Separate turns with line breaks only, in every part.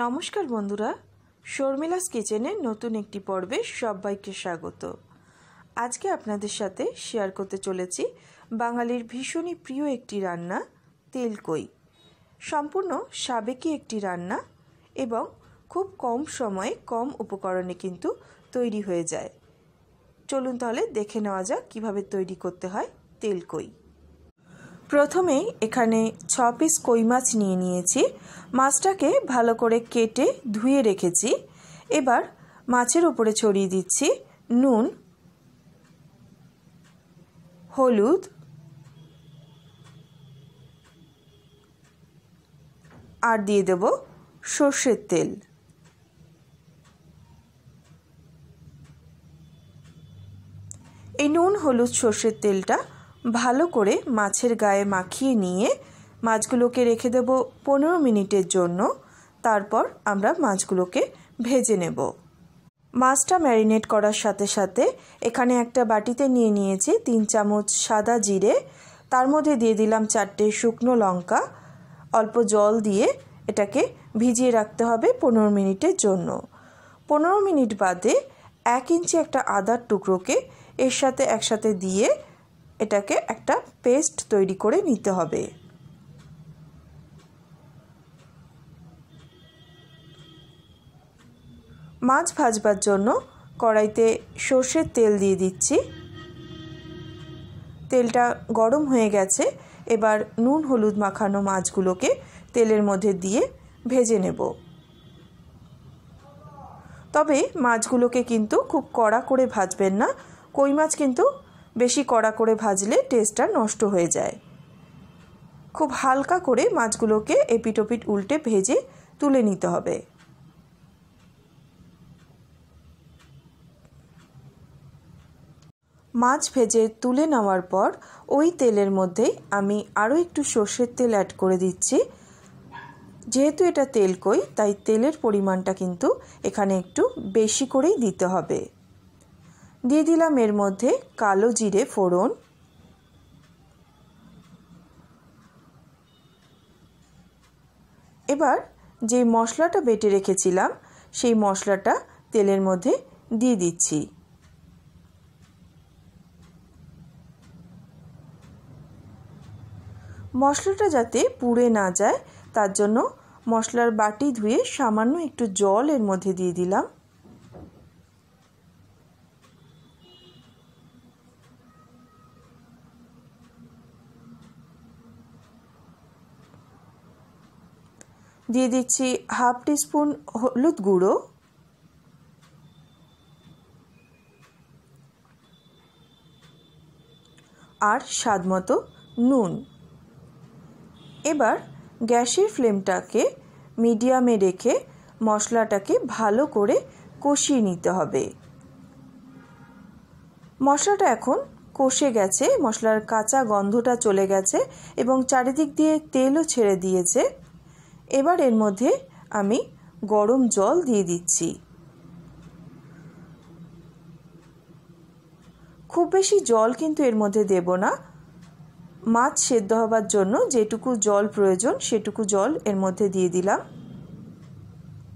নমস্কার বন্ধুরা শর্মিলাস কিচেনে নতুন একটি পর্বে সবাইকে স্বাগত আজকে আপনাদের সাথে শেয়ার করতে চলেছি বাঙালির ভীষণই প্রিয় একটি রান্না তেলকই সম্পূর্ণ সাবেকি একটি রান্না এবং খুব কম সময়ে কম উপকরণে কিন্তু তৈরি হয়ে যায় চলুন তাহলে দেখে নেওয়া যাক কিভাবে তৈরি করতে হয় তেলকই প্রথমে এখানে ছ পিস কই মাছ নিয়ে নিয়েছি মাছটাকে ভালো করে কেটে ধুয়ে রেখেছি এবার মাছের উপরে ছড়িয়ে দিচ্ছি নুন হলুদ আর দিয়ে দেব সর্ষের তেল এই নুন হলুদ সর্ষের তেলটা ভালো করে মাছের গায়ে মাখিয়ে নিয়ে মাছগুলোকে রেখে দেব পনেরো মিনিটের জন্য তারপর আমরা মাছগুলোকে ভেজে নেব মাছটা ম্যারিনেট করার সাথে সাথে এখানে একটা বাটিতে নিয়ে নিয়েছি তিন চামচ সাদা জিরে তার মধ্যে দিয়ে দিলাম চারটে শুকনো লঙ্কা অল্প জল দিয়ে এটাকে ভিজিয়ে রাখতে হবে পনেরো মিনিটের জন্য পনেরো মিনিট বাদে এক ইঞ্চি একটা আদার টুকরোকে এর সাথে একসাথে দিয়ে এটাকে একটা পেস্ট তৈরি করে নিতে হবে মাছ ভাজবার জন্য কড়াইতে সর্ষের তেল দিয়ে দিচ্ছি তেলটা গরম হয়ে গেছে এবার নুন হলুদ মাখানো মাছগুলোকে তেলের মধ্যে দিয়ে ভেজে নেব তবে মাছগুলোকে কিন্তু খুব কড়া করে ভাজবেন না কই মাছ কিন্তু বেশি কড়া করে ভাজলে টেস্টটা নষ্ট হয়ে যায় খুব হালকা করে মাছগুলোকে এপিটোপিট উল্টে ভেজে তুলে নিতে হবে মাছ ভেজে তুলে নেওয়ার পর ওই তেলের মধ্যে আমি আরও একটু সর্ষের তেল অ্যাড করে দিচ্ছি যেহেতু এটা তেল কই তাই তেলের পরিমাণটা কিন্তু এখানে একটু বেশি করেই দিতে হবে দিয়ে দিলাম এর মধ্যে কালো জিরে ফোড়ন এবার যে মশলাটা বেটে রেখেছিলাম সেই মশলাটা তেলের মধ্যে দিয়ে দিচ্ছি মশলাটা যাতে পুড়ে না যায় তার জন্য মশলার বাটি ধুয়ে সামান্য একটু জল এর মধ্যে দিয়ে দিলাম দিয়ে দিচ্ছি হাফ স্পুন হলুদ গুঁড়ো আর স্বাদ মতো নুন এবার গ্যাসের ফ্লেমটাকে মিডিয়ামে রেখে মশলাটাকে ভালো করে কষিয়ে নিতে হবে মশলাটা এখন কষে গেছে মশলার কাঁচা গন্ধটা চলে গেছে এবং চারিদিক দিয়ে তেলও ছেড়ে দিয়েছে এবার এর মধ্যে আমি গরম জল দিয়ে দিচ্ছি খুব বেশি জল কিন্তু এর মধ্যে দেব না মাছ সেদ্ধ হবার জন্য যেটুকু জল প্রয়োজন সেটুকু জল এর মধ্যে দিয়ে দিলাম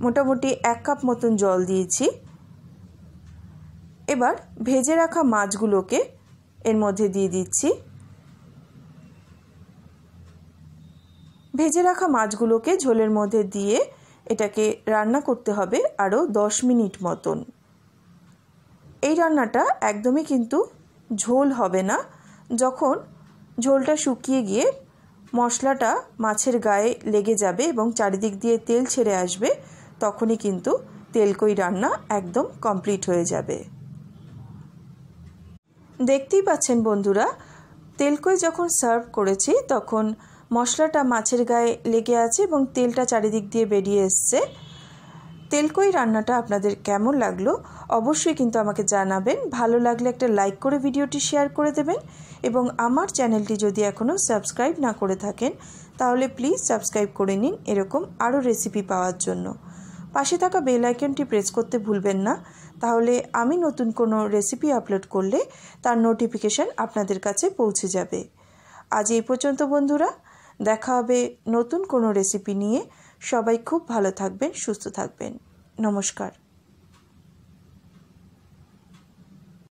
মোটামুটি এক কাপ মতন জল দিয়েছি এবার ভেজে রাখা মাছগুলোকে এর মধ্যে দিয়ে দিচ্ছি ভেজে রাখা মাছগুলোকে ঝোলের মধ্যে দিয়ে এটাকে রান্না করতে হবে আরও দশ মিনিট মতন এই রান্নাটা একদমই কিন্তু ঝোল হবে না যখন ঝোলটা শুকিয়ে গিয়ে মশলাটা মাছের গায়ে লেগে যাবে এবং চারিদিক দিয়ে তেল ছেড়ে আসবে তখনই কিন্তু তেলকই রান্না একদম কমপ্লিট হয়ে যাবে দেখতেই পাচ্ছেন বন্ধুরা তেলকই যখন সার্ভ করেছি তখন মশলাটা মাছের গায়ে লেগে আছে এবং তেলটা চারিদিক দিয়ে বেরিয়ে এসছে তেলকই রান্নাটা আপনাদের কেমন লাগলো অবশ্যই কিন্তু আমাকে জানাবেন ভালো লাগলে একটা লাইক করে ভিডিওটি শেয়ার করে দেবেন এবং আমার চ্যানেলটি যদি এখনও সাবস্ক্রাইব না করে থাকেন তাহলে প্লিজ সাবস্ক্রাইব করে নিন এরকম আরও রেসিপি পাওয়ার জন্য পাশে থাকা বেল আইকনটি প্রেস করতে ভুলবেন না তাহলে আমি নতুন কোনো রেসিপি আপলোড করলে তার নোটিফিকেশান আপনাদের কাছে পৌঁছে যাবে আজ এই পর্যন্ত বন্ধুরা দেখা হবে নতুন কোনো রেসিপি নিয়ে সবাই খুব ভালো থাকবেন সুস্থ থাকবেন নমস্কার